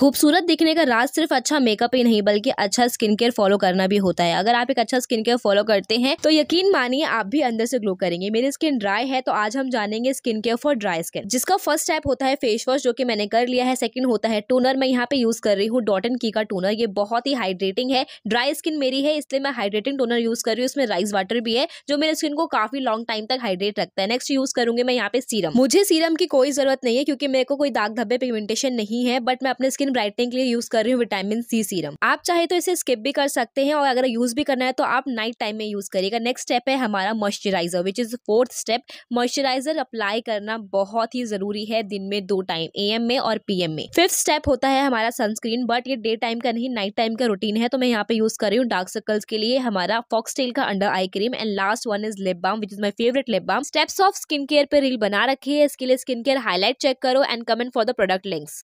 खूबसूरत दिखने का राज सिर्फ अच्छा मेकअप ही नहीं बल्कि अच्छा स्किन केयर फॉलो करना भी होता है अगर आप एक अच्छा स्किन केयर फॉलो करते हैं तो यकीन मानिए आप भी अंदर से ग्लो करेंगे मेरी स्किन ड्राई है तो आज हम जानेंगे skin care for dry skin जिसका फर्स्ट स्टेप होता है फेस वॉश जो की मैंने कर लिया है सेकंड होता है टोनर मैं यहाँ पे यूज कर रही हूँ डॉटन की का टोनर ये बहुत ही हाइड्रेटिंग है ड्राई स्किन मेरी है इसलिए मैं हाइड्रेटिंग टोनर यूज कर रही हूँ इसमें राइस वाटर भी है जो मेरे स्किन को काफी लॉन्ग टाइम तक हाइड्रेट रखता है नेक्स्ट यूज करूंगी मैं यहाँ पे सीरम मुझे सीरम की कोई जरूरत नहीं है क्योंकि मेरे को कोई दाग धब्बे पिगमेंटेशन नहीं है बट मैं अपने स्किन स्किन ब्राइटनिंग के लिए यूज कर रही हूँ विटामिन सी सीरम आप चाहे तो इसे स्किप भी कर सकते हैं और अगर यूज भी करना है तो आप नाइट टाइम में यूज करिएगा नेक्स्ट स्टेप है हमारा moisturiser which is fourth step moisturiser apply करना बहुत ही जरूरी है दिन में दो टाइम ए में और पी में फिफ्थ स्टेप होता है हमारा सनस्क्रीन बट ये डे टाइम का नहीं नाइट टाइम का रूटीन है तो मैं यहाँ पे यूज कर रही हूँ डार्क सर्कल्स के लिए हमारा फॉक्सटेल का under eye cream and last one is lip balm which is my favourite lip balm steps of skin care पर रील बना रखी है इसके लिए स्किन केयर हाईलाइट चेक करो and comment for the product links